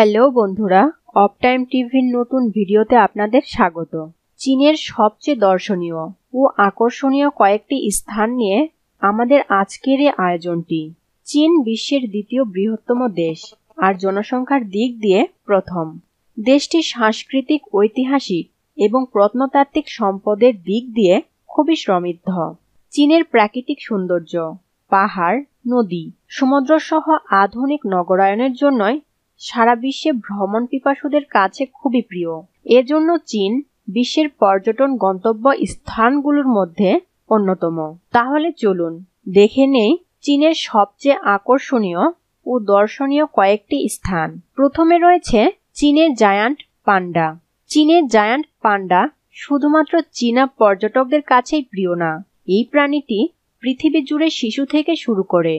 hello বন্ধুরা of time টিভির নতুন ভিডিওতে আপনাদের স্বাগত চীনের সবচেয়ে দর্শনীয় ও আকর্ষণীয় কয়েকটি স্থান নিয়ে আমাদের আজকের এই আয়োজনটি চীন বিশ্বের দ্বিতীয় বৃহত্তম দেশ আর জনসংখ্যার দিক দিয়ে প্রথম দেশটি সাংস্কৃতিক ঐতিহাসিক এবং প্রত্নতাত্ত্বিক সম্পদের দিক দিয়ে খুবই সমৃদ্ধ চীনের প্রাকৃতিক সৌন্দর্য পাহাড় নদী সমুদ্র সহ আধুনিক নগরায়নের জন্যই সারা বিশ্বে ভ্রমণ পিপাসুদের কাছে খুবই প্রিয় এজন্য চীন বিশ্বের পর্যটন গন্তব্য স্থানগুলোর মধ্যে অন্যতম তাহলে চলুন দেখে নেই চীনের সবচেয়ে আকর্ষণীয় ও দর্শনীয় কয়েকটি স্থান প্রথমে রয়েছে চীনের জায়ান্ট পান্ডা চীনের জায়ান্ট পান্ডা শুধুমাত্র চীনা পর্যটকদের কাছেই প্রিয় না এই প্রাণীটি পৃথিবী জুড়ে শিশু থেকে শুরু করে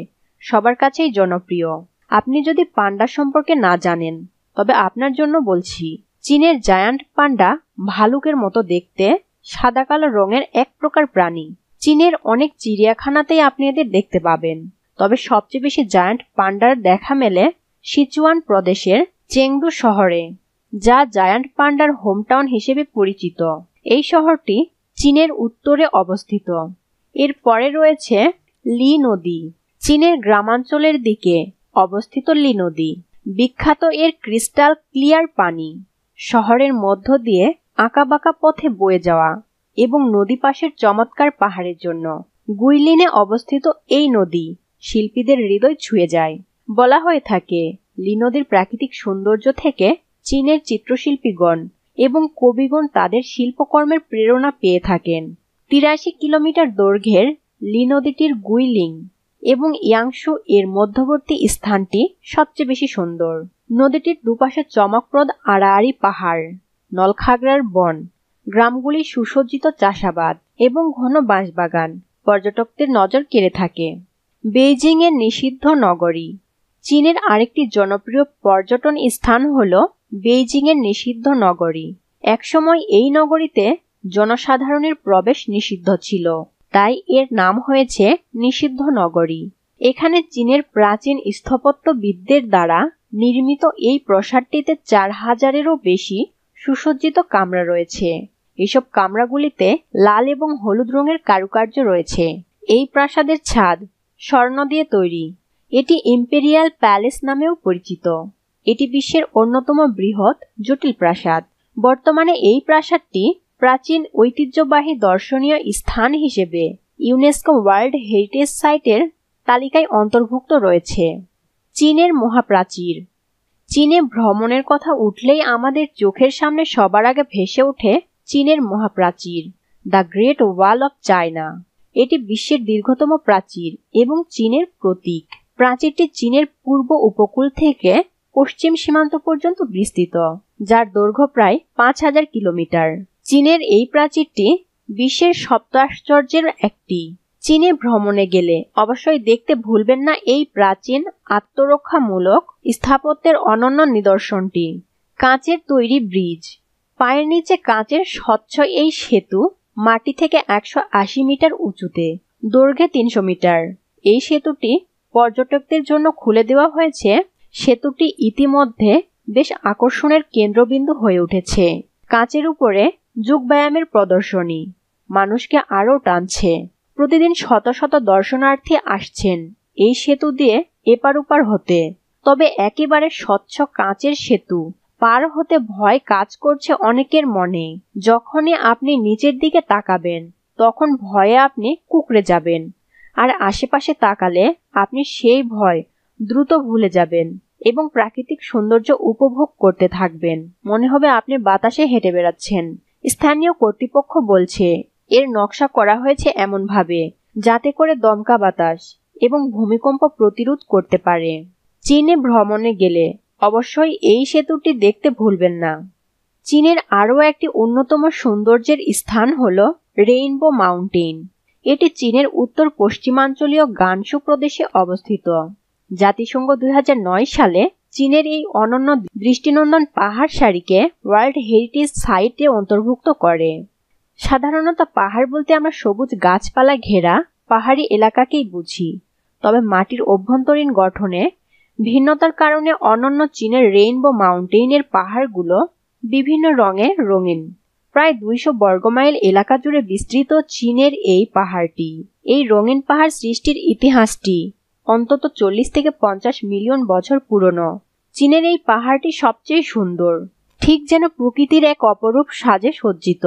সবার কাছেই জনপ্রিয় আপনি যদি পান্ডা সম্পর্কে না জানেন তবে আপনার জন্য বলছি চীনের জায়ান্ট পান্ডা ভালুকের মতো দেখতে সাদা কালো রঙের এক প্রকার প্রাণী চীনের অনেক চিড়িয়াখানাতেই আপনি এদের দেখতে পাবেন তবে সবচেয়ে বেশি জায়ান্ট পান্ডার দেখা মেলে সিচুয়ান প্রদেশের চেংডু শহরে যা জায়ান্ট পান্ডার হোমটাউন হিসেবে পরিচিত এই শহরটি চীনের উত্তরে অবস্থিত এর পরে রয়েছে লি নদী চীনের গ্রামাঞ্চলের দিকে অবস্থিত লি নদী বিখ্যাত এর ক্রিস্টাল ক্লিয়ার পানি শহরের মধ্য দিয়ে আঁকাবাঁকা পথে বয়ে যাওয়া এবং নদী পাশের চমৎকার পাহাড়ের জন্য গুইলিনে অবস্থিত এই নদী শিল্পীদের হৃদয় ছুঁয়ে যায় বলা হয়ে থাকে লি নদীর প্রাকৃতিক সৌন্দর্য থেকে চীনের চিত্রশিল্পীগণ এবং কবিগণ তাদের শিল্পকর্মের প্রেরণা পেয়ে থাকেন তিরাশি কিলোমিটার দৈর্ঘ্যের লি নদীটির গুইলিং এবং ইয়াংশু এর মধ্যবর্তী স্থানটি সবচেয়ে বেশি সুন্দর নদীটির দুপাশে চমকপ্রদ আড়াআড়ি পাহাড় নলখাগড়ার বন গ্রামগুলি সুসজ্জিত চাষাবাদ এবং ঘন বাঁশবাগান পর্যটকদের নজর কেড়ে থাকে বেইজিংয়ের নিষিদ্ধ নগরী চীনের আরেকটি জনপ্রিয় পর্যটন স্থান হল বেইজিংয়ের নিষিদ্ধ নগরী একসময় এই নগরীতে জনসাধারণের প্রবেশ নিষিদ্ধ ছিল তাই এর নাম হয়েছে নিষিদ্ধ নগরী এখানে চীনের প্রাচীন স্থাপত্যবিদদের দ্বারা নির্মিত এই প্রাসাদটিতে চার হাজারেরও বেশি সুসজ্জিত কামরা রয়েছে এসব কামরাগুলিতে লাল এবং হলুদ রঙের কারুকার্য রয়েছে এই প্রাসাদের ছাদ স্বর্ণ দিয়ে তৈরি এটি ইম্পেরিয়াল প্যালেস নামেও পরিচিত এটি বিশ্বের অন্যতম বৃহৎ জটিল প্রাসাদ বর্তমানে এই প্রাসাদটি প্রাচীন ঐতিহ্যবাহী দর্শনীয় স্থান হিসেবে ইউনেস্কো ওয়ার্ল্ড হেরিটেজ সাইটের তালিকায় অন্তর্ভুক্ত রয়েছে চীনের মহাপ্রাচীর চীনে ভ্রমণের কথা উঠলেই আমাদের চোখের সামনে সবার আগে ভেসে ওঠে চীনের মহাপ্রাচীর the great wall of China এটি বিশ্বের দীর্ঘতম প্রাচীর এবং চীনের প্রতীক প্রাচীরটি চীনের পূর্ব উপকূল থেকে পশ্চিম সীমান্ত পর্যন্ত বিস্তৃত যার দৈর্ঘ্য প্রায় পাঁচ হাজার কিলোমিটার চীনের এই প্রাচীরটি বিশ্বের সপ্তাশ্চর্যের একটি চীনে ভ্রমণে গেলে অবশ্যই দেখতে ভুলবেন না এই প্রাচীন আত্মরক্ষামূলক স্থাপত্যের অনন্য নিদর্শনটি কাঁচের তৈরি ব্রিজ পায়ের নিচে কাঁচের স্বচ্ছ এই সেতু মাটি থেকে একশো আশি মিটার উঁচুতে দৈর্ঘ্যে তিনশো মিটার এই সেতুটি পর্যটকদের জন্য খুলে দেওয়া হয়েছে সেতুটি ইতিমধ্যে বেশ আকর্ষণের কেন্দ্রবিন্দু হয়ে উঠেছে কাঁচের উপরে যোগব্যায়ামের প্রদর্শনী মানুষকে আরও টানছে প্রতিদিন শত শত দর্শনার্থী আসছেন এই সেতু দিয়ে এপার ওপার হতে তবে একেবারে স্বচ্ছ কাঁচের সেতু পার হতে ভয় কাজ করছে অনেকের মনে যখনই আপনি নিচের দিকে তাকাবেন তখন ভয়ে আপনি কুকড়ে যাবেন আর আশেপাশে তাকালে আপনি সেই ভয় দ্রুত ভুলে যাবেন এবং প্রাকৃতিক সৌন্দর্য উপভোগ করতে থাকবেন মনে হবে আপনি বাতাসে হেঁটে বেড়াচ্ছেন স্থানীয় কর্তৃপক্ষ বলছে এর নকশা করা হয়েছে এমনভাবে যাতে করে দমকা বাতাস এবং ভূমিকম্প প্রতিরোধ করতে পারে চীনে ভ্রমণে গেলে অবশ্যই এই সেতুটি দেখতে ভুলবেন না চীনের আরও একটি অন্যতম সৌন্দর্যের স্থান হল রেইনবো মাউন্টেন এটি চীনের উত্তর পশ্চিমাঞ্চলীয় গানসু প্রদেশে অবস্থিত জাতিসংঘ দুই সালে চীনের এই অনন্য দৃষ্টিনন্দন পাহাড় সারিকে ওয়ার্ল্ড হেরিটেজ সাইটে অন্তর্ভুক্ত করে সাধারণত পাহাড় বলতে আমরা সবুজ গাছপালা ঘেরা পাহাড়ি এলাকাকেই বুঝি তবে মাটির অভ্যন্তরীণ গঠনে ভিন্নতার কারণে অনন্য চীনের রেইনবো মাউন্টেইনের পাহাড়গুলো বিভিন্ন রঙে রঙিন প্রায় দুইশো বর্গমাইল এলাকা জুড়ে বিস্তৃত চীনের এই পাহাড়টি এই রঙিন পাহাড় সৃষ্টির ইতিহাসটি অন্তত চল্লিশ থেকে পঞ্চাশ মিলিয়ন বছর পুরনো চীনের এই পাহাড়টি সবচেয়ে সুন্দর ঠিক যেন প্রকৃতির এক অপরূপ সাজে সজ্জিত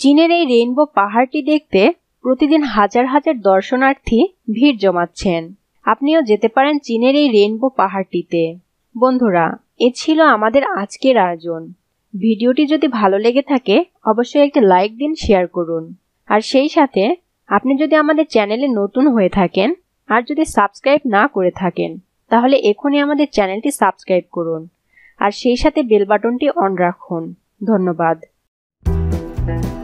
চীনের এই রেইনবো পাহাড়টি দেখতে প্রতিদিন হাজার হাজার দর্শনার্থী ভিড় জমাচ্ছেন আপনিও যেতে পারেন চীনের এই রেইনবো পাহাড়টিতে বন্ধুরা এ ছিল আমাদের আজকের আয়োজন ভিডিওটি যদি ভালো লেগে থাকে অবশ্যই একটা লাইক দিন শেয়ার করুন আর সেই সাথে আপনি যদি আমাদের চ্যানেলে নতুন হয়ে থাকেন আর যদি সাবস্ক্রাইব না করে থাকেন তাহলে এখনই আমাদের চ্যানেলটি সাবস্ক্রাইব করুন আর সেই সাথে বেল বাটনটি অন রাখুন ধন্যবাদ